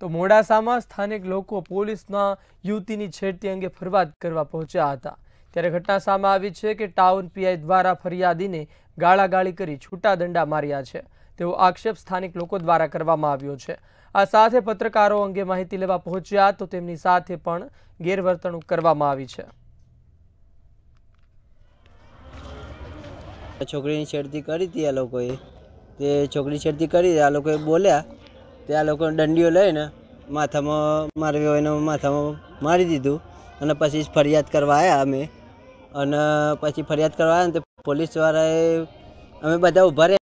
તો મોડાસામાં સ્થાનિક લોકો પોલીસના યુવતીની છેડતી અંગે ફરિયાદ કરવા પહોંચ્યા હતા ત્યારે ઘટના સામે આવી છે કે ટાઉન પીઆઈ દ્વારા ફરિયાદીને ગાળાગાળી કરી છૂટા દંડા માર્યા છે તેવો આક્ષેપ સ્થાનિક લોકો દ્વારા કરવામાં આવ્યો છે આ સાથે પત્રકારો અંગે માહિતી લેવા પહોંચ્યા તો તેમની સાથે પણ ગેરવર્તણૂક કરવામાં આવી છે છોકરીની છેડતી કરી હતી આ લોકોએ તે છોકરી છેડતી કરી આ લોકોએ બોલ્યા ત્યાં લોકો દંડીઓ લઈને માથામાં મારવી હોય એને માથામાં મારી દીધું અને પછી ફરિયાદ કરવા આવ્યા અમે અને પછી ફરિયાદ કરવા આવ્યા ને તો પોલીસવાળાએ અમે બધા ઊભા રહ્યા